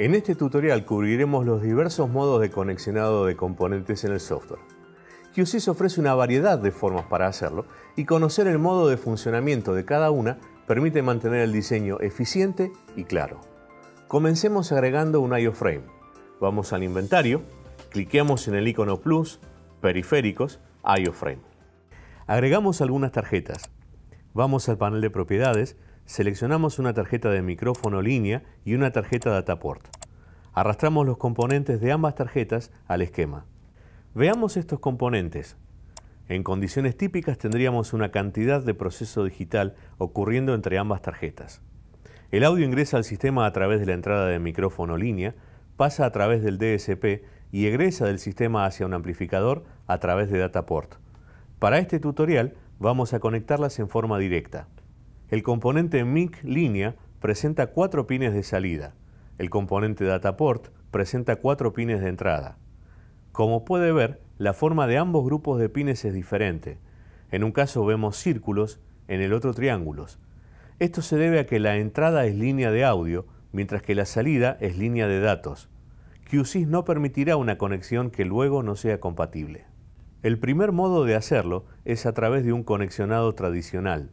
En este tutorial cubriremos los diversos modos de conexionado de componentes en el software. QSIS ofrece una variedad de formas para hacerlo y conocer el modo de funcionamiento de cada una permite mantener el diseño eficiente y claro. Comencemos agregando un IOFrame. frame. Vamos al inventario, cliqueamos en el icono Plus, Periféricos, IOFrame. frame. Agregamos algunas tarjetas. Vamos al panel de propiedades Seleccionamos una tarjeta de micrófono línea y una tarjeta dataport. Arrastramos los componentes de ambas tarjetas al esquema. Veamos estos componentes. En condiciones típicas tendríamos una cantidad de proceso digital ocurriendo entre ambas tarjetas. El audio ingresa al sistema a través de la entrada de micrófono línea, pasa a través del DSP y egresa del sistema hacia un amplificador a través de DataPort. Para este tutorial vamos a conectarlas en forma directa. El componente MIC línea presenta cuatro pines de salida. El componente Dataport presenta cuatro pines de entrada. Como puede ver, la forma de ambos grupos de pines es diferente. En un caso vemos círculos, en el otro triángulos. Esto se debe a que la entrada es línea de audio, mientras que la salida es línea de datos. Qsis no permitirá una conexión que luego no sea compatible. El primer modo de hacerlo es a través de un conexionado tradicional.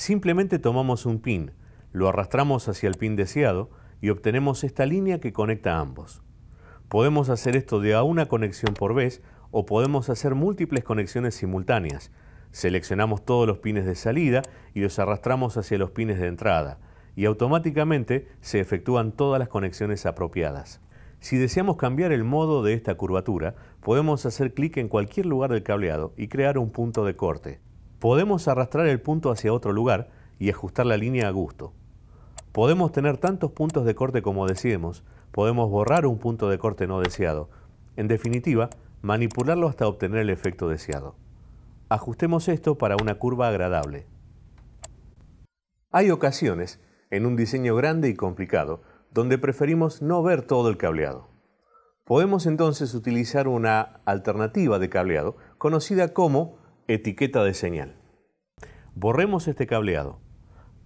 Simplemente tomamos un pin, lo arrastramos hacia el pin deseado y obtenemos esta línea que conecta ambos. Podemos hacer esto de a una conexión por vez o podemos hacer múltiples conexiones simultáneas. Seleccionamos todos los pines de salida y los arrastramos hacia los pines de entrada y automáticamente se efectúan todas las conexiones apropiadas. Si deseamos cambiar el modo de esta curvatura, podemos hacer clic en cualquier lugar del cableado y crear un punto de corte. Podemos arrastrar el punto hacia otro lugar y ajustar la línea a gusto. Podemos tener tantos puntos de corte como deseemos, podemos borrar un punto de corte no deseado. En definitiva, manipularlo hasta obtener el efecto deseado. Ajustemos esto para una curva agradable. Hay ocasiones, en un diseño grande y complicado, donde preferimos no ver todo el cableado. Podemos entonces utilizar una alternativa de cableado conocida como Etiqueta de señal. Borremos este cableado.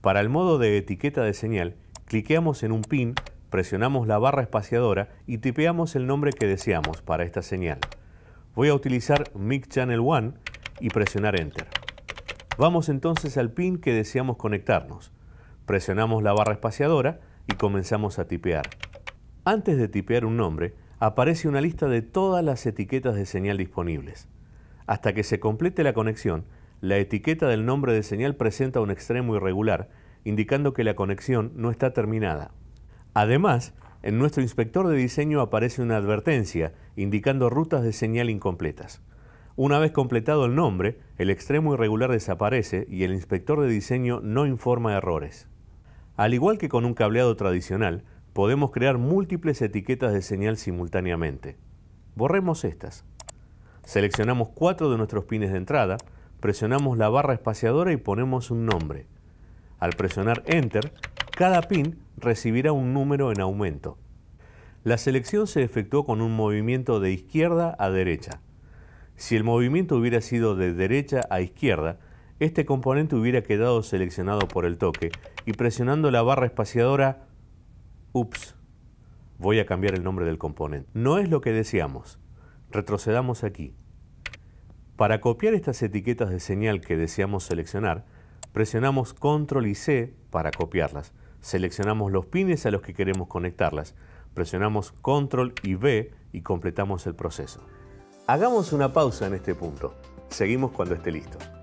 Para el modo de etiqueta de señal, cliqueamos en un pin, presionamos la barra espaciadora y tipeamos el nombre que deseamos para esta señal. Voy a utilizar MIG Channel 1 y presionar Enter. Vamos entonces al pin que deseamos conectarnos. Presionamos la barra espaciadora y comenzamos a tipear. Antes de tipear un nombre, aparece una lista de todas las etiquetas de señal disponibles. Hasta que se complete la conexión, la etiqueta del nombre de señal presenta un extremo irregular, indicando que la conexión no está terminada. Además, en nuestro inspector de diseño aparece una advertencia, indicando rutas de señal incompletas. Una vez completado el nombre, el extremo irregular desaparece y el inspector de diseño no informa errores. Al igual que con un cableado tradicional, podemos crear múltiples etiquetas de señal simultáneamente. Borremos estas. Seleccionamos cuatro de nuestros pines de entrada, presionamos la barra espaciadora y ponemos un nombre. Al presionar Enter, cada pin recibirá un número en aumento. La selección se efectuó con un movimiento de izquierda a derecha. Si el movimiento hubiera sido de derecha a izquierda, este componente hubiera quedado seleccionado por el toque y presionando la barra espaciadora, ups, voy a cambiar el nombre del componente. No es lo que deseamos. Retrocedamos aquí. Para copiar estas etiquetas de señal que deseamos seleccionar, presionamos Control y C para copiarlas. Seleccionamos los pines a los que queremos conectarlas. Presionamos Control y B y completamos el proceso. Hagamos una pausa en este punto. Seguimos cuando esté listo.